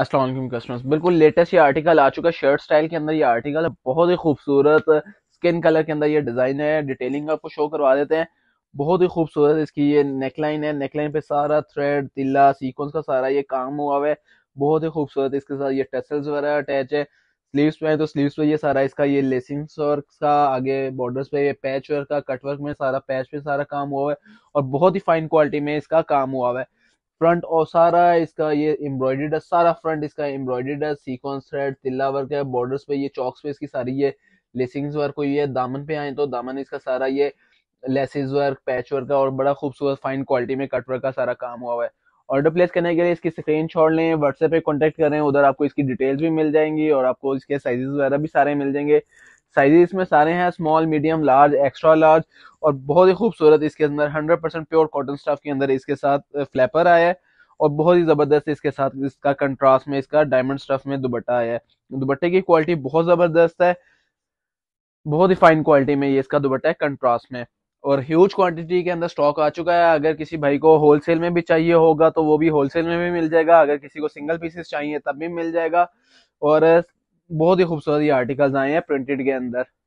Aslam customers बिल्कुल latest ये article आ चुका है शर्ट स्टाइल के अंदर ये आर्टिकल है बहुत ही खूबसूरत स्किन कलर के अंदर ये डिज़ाइन है डिटेलिंग आपको शो करवा देते हैं बहुत ही खूबसूरत इसकी ये नेकलाइन है नेकलाइन पे सारा थ्रेड तिल्ला सीक्वेंस का सारा ये काम हुआ हुआ है बहुत ही खूबसूरत इसके साथ ये टेसल्स वगैरह अटैच है स्लीव्स पे है तो स्लीव्स पे ये सारा इसका ये लेसिंग्स वर्क का आगे बॉर्डर्स पे ये पैच वर्क का कट वर्क में सारा पैच पे सारा काम हुआ हुआ है और बहुत ही फाइन क्वालिटी में इसका काम हुआ हुआ है फ्रंट और सारा इसका ये एम्ब्रॉयडर्ड है सारा फ्रंट इसका एम्ब्रॉयडर्ड है सीक्वेंस थ्रेड तिल्ला वर्क है बॉर्डर्स पे ये चौक्स पे इसकी सारी ये लेसिंग्स वर्क हुई है दामन पे आए तो दामन इसका सारा ये लेसिस वर्क पैच वर्क का और बड़ा खूबसूरत फाइन क्वालिटी में कट वर्क का सारा काम हुआ हुआ है ऑर्डर प्लेस करने के लिए इसकी स्क्रीन छोड़ लें व्हाट्सएप पे कॉन्टेक्ट करें उधर आपको इसकी डिटेल्स भी मिल जाएंगी और आपको इसके साइजेस वगैरह भी सारे मिल जाएंगे साइजेस में सारे हैं small medium large extra large और बहुत ही खूबसूरत इसके अंदर hundred percent pure cotton stuff के अंदर इसके साथ फ्लैपर आया है और बहुत ही ज़बरदस्त इसके साथ इसका कंट्रास्ट में इसका डायमंड स्टफ में दुबट्टा आया है दुबट्टे की क्वालिटी बहुत ज़बरदस्त है बहुत ही फाइन क्वालिटी में ये इसका दुबट्टा है कंट्रास्ट में और ह्यूज क्वांटिटी के अंदर स्टॉक आ चुका है अगर किसी भाई को होलसेल में भी चाहिए होगा तो वो भी होलसेल में भी मिल जाएगा अगर किसी को सिंगल पीसेस चाहिए तब भी मिल जाएगा और बहुत ही खूबसूरत ये आर्टिकल्स आए हैं प्रिंटेड के अंदर